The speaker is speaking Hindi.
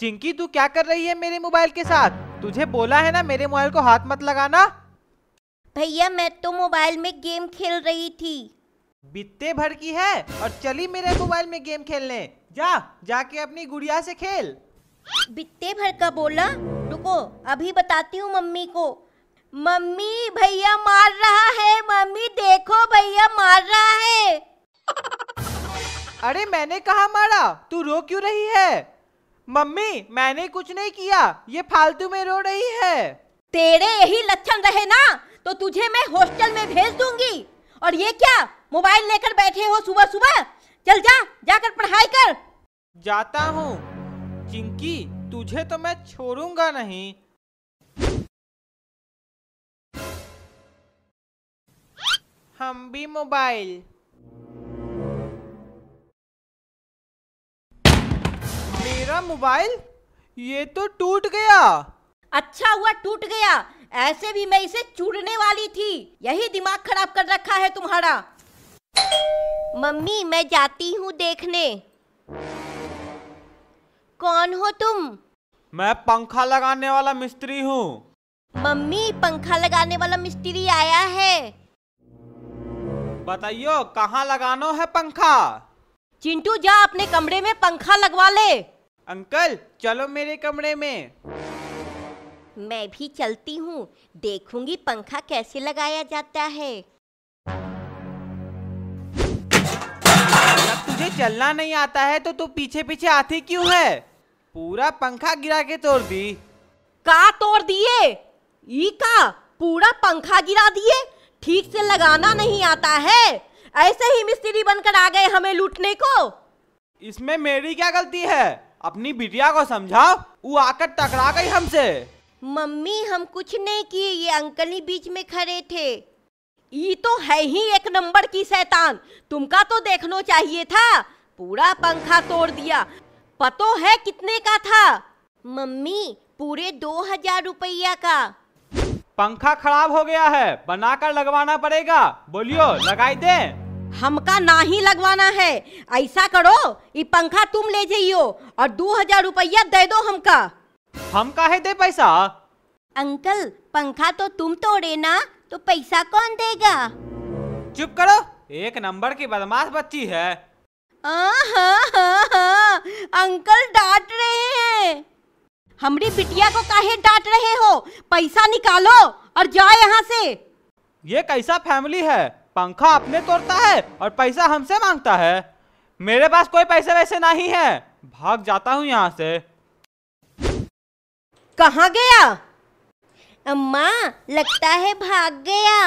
चिंकी तू क्या कर रही है मेरे मोबाइल के साथ तुझे बोला है ना मेरे मोबाइल को हाथ मत लगाना भैया मैं तो मोबाइल में गेम खेल रही थी बित्ते भर की है और चली मेरे मोबाइल में गेम खेलने जा जाके अपनी गुड़िया से खेल बित्ते भर का बोला रुको अभी बताती हूँ मम्मी को मम्मी भैया मार रहा है मम्मी देखो भैया मार रहा है अरे मैंने कहा मारा तू रो क्यों रही है मम्मी मैंने कुछ नहीं किया ये फालतू में रो रही है तेरे यही लक्षण रहे ना तो तुझे मैं हॉस्टल में भेज दूंगी और ये क्या मोबाइल लेकर बैठे हो सुबह सुबह चल जा जाकर पढ़ाई कर जाता हूँ चिंकी तुझे तो मैं छोड़ूंगा नहीं हम भी मोबाइल मेरा मोबाइल ये तो टूट गया अच्छा हुआ टूट गया ऐसे भी मैं इसे चूड़ने वाली थी यही दिमाग खराब कर रखा है तुम्हारा मम्मी मैं जाती हूँ देखने कौन हो तुम मैं पंखा लगाने वाला मिस्त्री हूँ मम्मी पंखा लगाने वाला मिस्त्री आया है बताइयो कहाँ लगानो है पंखा चिंटू जा अपने कमरे में पंखा लगवा ले अंकल चलो मेरे कमरे में मैं भी चलती हूँ देखूंगी पंखा कैसे लगाया जाता है जब तुझे चलना नहीं आता है तो तू पीछे पीछे आती क्यों है पूरा पंखा गिरा के तोड़ दी का तोड़ दिए का पूरा पंखा गिरा दिए ठीक से लगाना नहीं आता है ऐसे ही मिस्त्री बनकर आ गए हमें लूटने को इसमें मेरी क्या गलती है अपनी बिटिया को समझाओ वो आकर टकरा गई हमसे मम्मी हम कुछ नहीं किए ये अंकल ही बीच में खड़े थे ये तो है ही एक नंबर की शैतान तुमका तो देखना चाहिए था पूरा पंखा तोड़ दिया पतो है कितने का था मम्मी पूरे दो हजार रुपया का पंखा खराब हो गया है बनाकर लगवाना पड़ेगा बोलियो लगाई दे हमका ही लगवाना है ऐसा करो ये पंखा तुम ले जाइयो और दो हजार रुपया दे दो हमका हम काहे दे पैसा अंकल पंखा तो तुम तोड़े ना तो पैसा कौन देगा चुप करो एक नंबर की बदमाश बच्ची है आ, हाँ, हा, हा, हा, अंकल डांट रहे हैं हमारी बिटिया को काहे डांट रहे हो पैसा निकालो और जाओ यहाँ से ये कैसा फैमिली है पंखा अपने तोड़ता है और पैसा हमसे मांगता है मेरे पास कोई पैसे वैसे नहीं है भाग जाता हूँ यहाँ से कहा गया अम्मा लगता है भाग गया